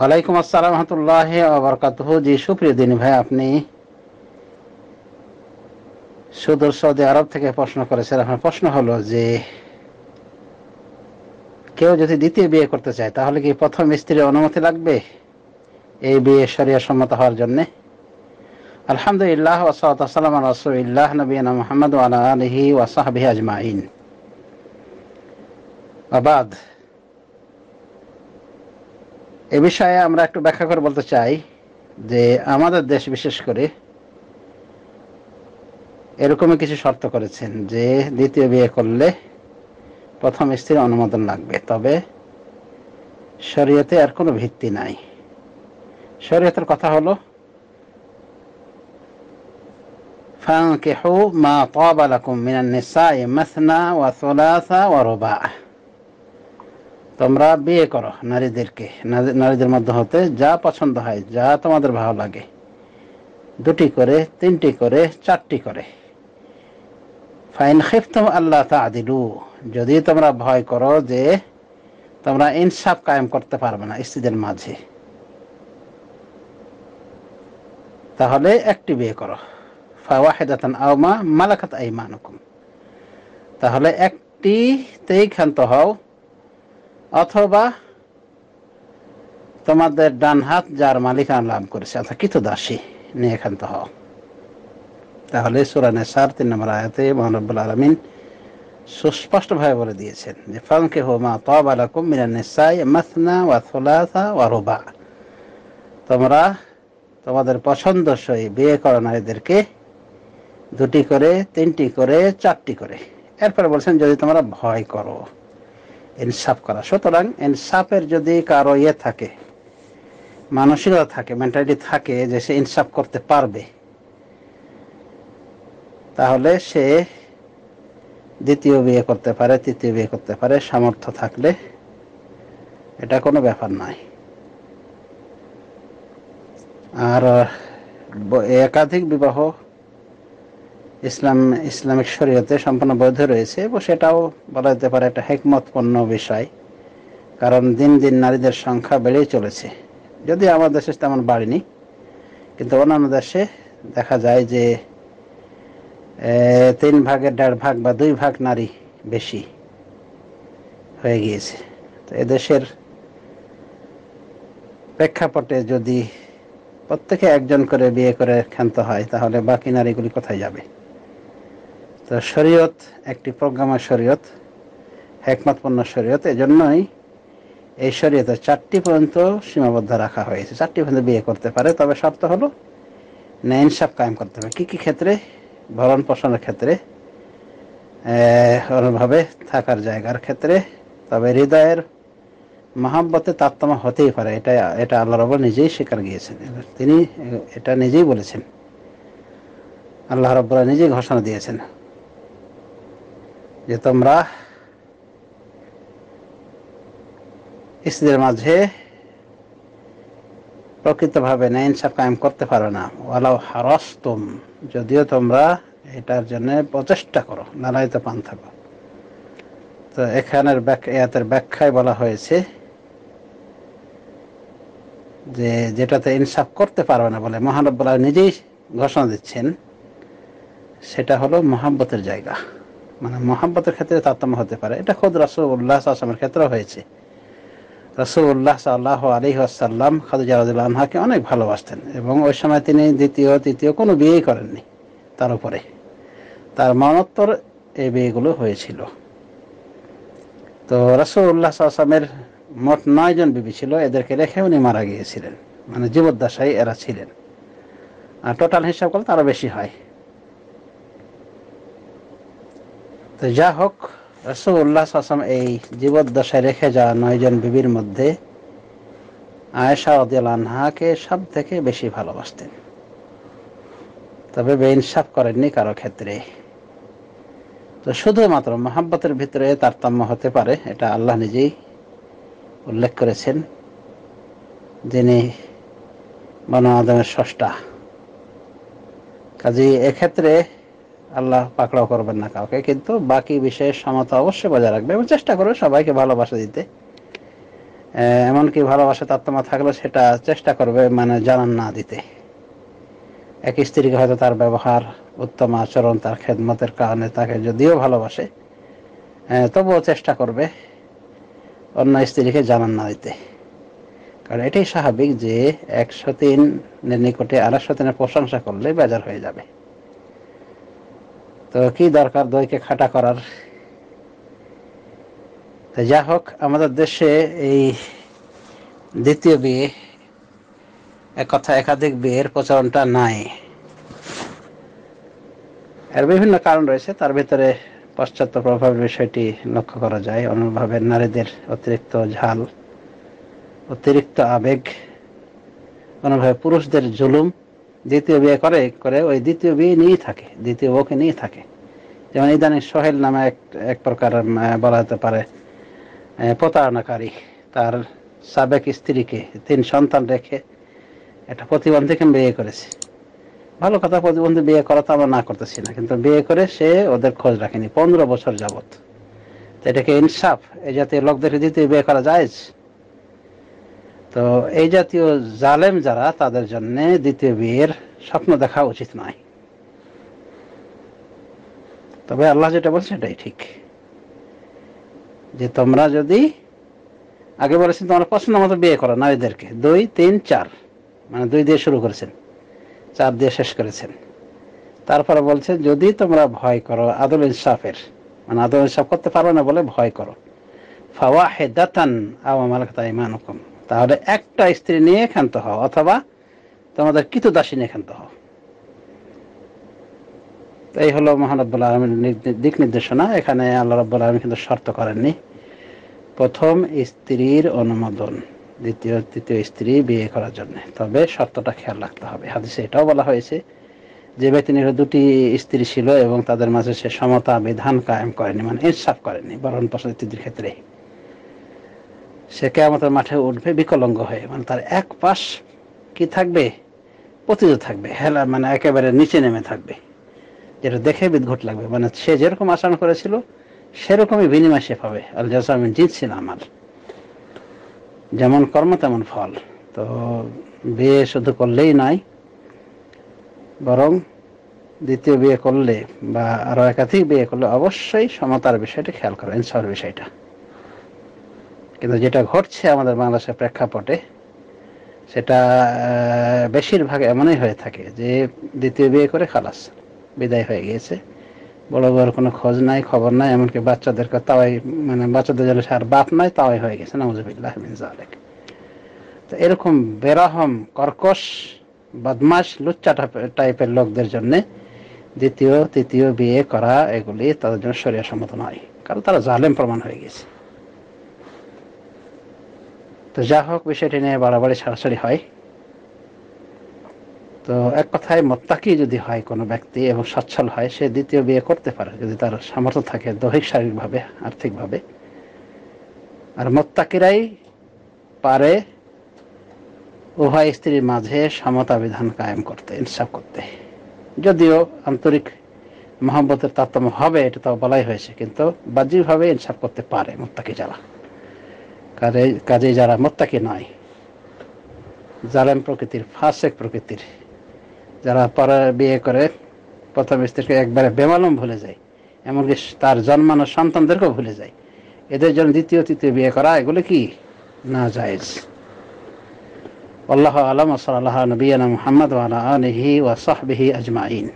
ওয়ালাইকুম আসসালাম রহমতুল্লাহ জি সুপ্রিয় দিন ভাই আপনি সুদূর সৌদি আরব থেকে প্রশ্ন করেছেন আপনার প্রশ্ন হলো যে কেউ যদি দ্বিতীয় বিয়ে করতে চায় তাহলে কি প্রথম স্ত্রীর অনুমতি লাগবে এই বিয়ে সরিয়া সম্মত হওয়ার জন্যে আলহামদুলিল্লাহ ওসালাম রসুল্লাহ নবীনা মোহাম্মদ আলহি ওয়াসাহাবি আজমাইন আবাদ এ বিষয়ে আমরা একটু ব্যাখ্যা করে বলতে চাই যে আমাদের দেশ বিশেষ করে এরকমই কিছু শর্ত করেছেন যে দ্বিতীয় বিয়ে করলে প্রথম স্ত্রীর অনুমোদন লাগবে তবে শরীয়তে আর কোনো ভিত্তি নাই শরীয়তের কথা হলো মা ما طاب لكم من النساء مثنى وثلاثة ورباع তোমরা বিয়ে করো নারীদেরকে নারীদের মধ্যে হতে যা পছন্দ হয় যা তোমাদের ভালো লাগে দুটি করে তিনটি করে চারটি করে ফাইন খিফতম আল্লাহ তা আদিলু যদি তোমরা ভয় করো যে তোমরা ইনসাফ কায়েম করতে পারবে না স্ত্রীদের মাঝে তাহলে একটি বিয়ে করো ফাওয়াহেদাতান আওমা মালাকাত আইমানুকুম তাহলে একটিতেই ক্ষান্ত হও অথবা তোমাদের ডান হাত যার মালিকানা লাভ করেছে অর্থাৎ কিত দাসী নিয়ে তো হও তাহলে সুরানে সার তিন নম্বর আয়াতে মহানব্বুল আলমিন সুস্পষ্টভাবে বলে দিয়েছেন যে ফাঙ্কে হো মা তব আলাকুম মিনান্নেসাই মাসনা ওয়া থোলাসা ওয়া রোবা তোমরা তোমাদের পছন্দসই বিয়ে করা নারীদেরকে দুটি করে তিনটি করে চারটি করে এরপরে বলছেন যদি তোমরা ভয় করো ইনসাফ করা সুতরাং ইনসাফের যদি কারো ইয়ে থাকে মানসিকতা থাকে মেন্টালিটি থাকে যে সে ইনসাফ করতে পারবে তাহলে সে দ্বিতীয় বিয়ে করতে পারে তৃতীয় বিয়ে করতে পারে সামর্থ্য থাকলে এটা কোনো ব্যাপার নয় আর একাধিক বিবাহ ইসলাম ইসলামিক শরীয়তে সম্পূর্ণ বৈধ রয়েছে এবং সেটাও বলা যেতে পারে একটা হেকমতপূর্ণ বিষয় কারণ দিন দিন নারীদের সংখ্যা বেড়েই চলেছে যদি আমার দেশে তেমন বাড়েনি কিন্তু অন্যান্য দেশে দেখা যায় যে তিন ভাগের দেড় ভাগ বা দুই ভাগ নারী বেশি হয়ে গিয়েছে তো এদেশের প্রেক্ষাপটে যদি প্রত্যেকে একজন করে বিয়ে করে ক্ষান্ত হয় তাহলে বাকি নারীগুলি কোথায় যাবে তো শরীয়ত একটি প্রোগ্রামা শরীয়ত হেকমতপূর্ণ শরীয়ত এজন্যই এই শরীয়তে চারটি পর্যন্ত সীমাবদ্ধ রাখা হয়েছে চারটি পর্যন্ত বিয়ে করতে পারে তবে শর্ত হলো ন্যায় ইনসাফ কায়েম করতে হবে কী কী ক্ষেত্রে ভরণ পোষণের ক্ষেত্রে ভাবে থাকার জায়গার ক্ষেত্রে তবে হৃদয়ের মহাব্বতে তারতমা হতেই পারে এটা এটা আল্লাহ রব নিজেই স্বীকার গিয়েছেন তিনি এটা নিজেই বলেছেন আল্লাহ রব্বরা নিজেই ঘোষণা দিয়েছেন যে তোমরা স্ত্রীদের মাঝে প্রকৃতভাবে ন্যায় ইনসাফ কায়েম করতে পারো না ওয়ালাও তুম যদিও তোমরা এটার জন্য প্রচেষ্টা করো নানায়িত পান থাকো তো এখানের ইয়াতের ব্যাখ্যায় বলা হয়েছে যে যেটাতে ইনসাফ করতে পারবে না বলে মহানব্বলা নিজেই ঘোষণা দিচ্ছেন সেটা হলো মহাব্বতের জায়গা মানে মহাব্বতের ক্ষেত্রে তারতম্য হতে পারে এটা খোদ উল্লাহ আসলামের ক্ষেত্রে হয়েছে উল্লাহ সাল্লাহ আলী আসাল্লাম খাদিজা রাজুল্লাহ অনেক ভালোবাসতেন এবং ওই সময় তিনি দ্বিতীয় তৃতীয় কোনো বিয়েই করেননি তার উপরে তার মরণোত্তর এই বিয়েগুলো হয়েছিল তো উল্লাহ আসলামের মোট নয়জন বিবি ছিল এদেরকে রেখে উনি মারা গিয়েছিলেন মানে জীবদ্দশায় এরা ছিলেন আর টোটাল হিসাব করলে তারও বেশি হয় তো যা হোক রসুল্লাহ আসলাম এই জীবদ্দশায় রেখে যাওয়া নয়জন বিবির মধ্যে আয়েশা অদিয়াল আনহাকে সব থেকে বেশি ভালোবাসতেন তবে বে ইনসাফ করেননি কারো ক্ষেত্রে তো শুধুমাত্র মহাব্বতের ভিতরে তারতম্য হতে পারে এটা আল্লাহ নিজেই উল্লেখ করেছেন যিনি বন আদমের ষষ্ঠা কাজে এক্ষেত্রে আল্লাহ পাকড়াও করবেন না কাউকে কিন্তু বাকি বিষয়ে সমতা অবশ্যই বজায় রাখবে এবং চেষ্টা করবে সবাইকে ভালোবাসা দিতে এমনকি ভালোবাসা তারতমা থাকলে সেটা চেষ্টা করবে মানে জানান না দিতে এক স্ত্রীকে হয়তো তার ব্যবহার উত্তম আচরণ তার খেদমতের কারণে তাকে যদিও ভালোবাসে তবুও চেষ্টা করবে অন্য স্ত্রীকে জানান না দিতে কারণ এটাই স্বাভাবিক যে একশো তিনের নিকটে আড়াইশো তিনের প্রশংসা করলে বেজার হয়ে যাবে তো কি দরকার দইকে খাটা করার তো যা হোক আমাদের দেশে এই দ্বিতীয় বিয়ে এক কথা একাধিক বিয়ের প্রচলনটা নাই এর বিভিন্ন কারণ রয়েছে তার ভিতরে পাশ্চাত্য প্রভাবের বিষয়টি লক্ষ্য করা যায় অন্যভাবে নারীদের অতিরিক্ত ঝাল অতিরিক্ত আবেগ অন্যভাবে পুরুষদের জুলুম দ্বিতীয় বিয়ে করে করে ওই দ্বিতীয় বিয়ে নিয়েই থাকে দ্বিতীয় বউকে নিয়ে থাকে যেমন ইদানিং সোহেল নামে এক এক প্রকার বলা যেতে পারে প্রতারণাকারী তার সাবেক স্ত্রীকে তিন সন্তান রেখে একটা প্রতিবন্ধীকে বিয়ে করেছে ভালো কথা প্রতিবন্ধী বিয়ে করা তো আমরা না করতেছি না কিন্তু বিয়ে করে সে ওদের খোঁজ রাখেনি পনেরো বছর যাবত তো এটাকে ইনসাফ এই জাতীয় লোকদের দ্বিতীয় বিয়ে করা যায় তো এই জাতীয় জালেম যারা তাদের জন্য দ্বিতীয় বিয়ের স্বপ্ন দেখা উচিত নয় তবে আল্লাহ যেটা বলছে সেটাই ঠিক যে তোমরা যদি আগে বলেছেন তোমরা পছন্দ মতো বিয়ে করো নারীদেরকে দুই তিন চার মানে দুই দিয়ে শুরু করেছেন চার দিয়ে শেষ করেছেন তারপরে বলছে যদি তোমরা ভয় করো আদল ইনসাফের মানে আদল ইনসাফ করতে পারবে না বলে ভয় করো ফাওয়া হেদাতান আওয়ামাল ইমানুকুম তাহলে একটা স্ত্রী নিয়ে ক্ষান্ত হও অথবা তোমাদের কিত দাসী নিয়ে ক্ষান্ত হও এই হলো মহানব্বুল আলমীর দিক নির্দেশনা এখানে আল্লাহ রব্বুল আলম কিন্তু শর্ত করেননি প্রথম স্ত্রীর অনুমোদন দ্বিতীয় তৃতীয় স্ত্রী বিয়ে করার জন্য তবে শর্তটা খেয়াল রাখতে হবে হাদিসে এটাও বলা হয়েছে যে ব্যক্তি দুটি স্ত্রী ছিল এবং তাদের মাঝে সে সমতা বিধান কায়েম করেনি মানে ইনসাফ করেনি বরণ প্রসাদ ক্ষেত্রে সে কেয়ামতের মাঠে উঠবে বিকলঙ্গ হয়ে মানে তার এক পাশ কি থাকবে পতিত থাকবে হেলা মানে একেবারে নিচে নেমে থাকবে যেটা দেখে বিদঘট লাগবে মানে সে যেরকম আচরণ করেছিল সেরকমই বিনিময় সে পাবে আল আমি জিতছিল আমার যেমন কর্ম তেমন ফল তো বিয়ে শুধু করলেই নাই বরং দ্বিতীয় বিয়ে করলে বা আরও একাধিক বিয়ে করলে অবশ্যই সমতার বিষয়টা খেয়াল করো ইনসাফের বিষয়টা কিন্তু যেটা ঘটছে আমাদের বাংলাদেশের প্রেক্ষাপটে সেটা বেশিরভাগ এমনই হয়ে থাকে যে দ্বিতীয় বিয়ে করে খালাস বিদায় হয়ে গিয়েছে বড় বড় কোনো খোঁজ নাই খবর নাই এমনকি বাচ্চাদেরকে তাওয়াই মানে বাচ্চাদের জন্য সার বাপ নাই তাওয়াই হয়ে গেছে নামুজবিল্লাহ মিনজালেক তো এরকম বেরাহম কর্কশ বদমাস লুচ্চা টাইপের লোকদের জন্য দ্বিতীয় তৃতীয় বিয়ে করা এগুলি তাদের জন্য শরীর সম্মত নয় কারণ তারা জালেম প্রমাণ হয়ে গেছে তো যা হোক বিষয়টি নিয়ে বাড়াবাড়ি ছাড়াছাড়ি হয় তো এক কথায় মত্তাকি যদি হয় কোনো ব্যক্তি এবং সচ্ছল হয় সে দ্বিতীয় বিয়ে করতে পারে যদি তার সামর্থ্য থাকে দৈহিক শারীরিকভাবে আর্থিকভাবে আর মত্তাকিরাই পারে উভয় স্ত্রীর মাঝে সমতা বিধান কায়েম করতে ইনসাফ করতে যদিও আন্তরিক মহব্বতের তারতম্য হবে এটা তো বলাই হয়েছে কিন্তু বাহ্যিকভাবে ইনসাফ করতে পারে মোত্তাকি যারা কাজে কাজে যারা মোত্তাকে নয় জালেম প্রকৃতির ফাঁসেক প্রকৃতির যারা পরে বিয়ে করে প্রথম স্ত্রীকে একবারে বেমালম ভুলে যায় এমনকি তার জন্মানো সন্তানদেরকেও ভুলে যায় এদের জন্য দ্বিতীয় তৃতীয় বিয়ে করা এগুলো কি না জায়েজ আল্লাহ আলম সাল নবীনা মোহাম্মদ ওয়ালা আলহি ওয়াসাহবিহি আজমাইন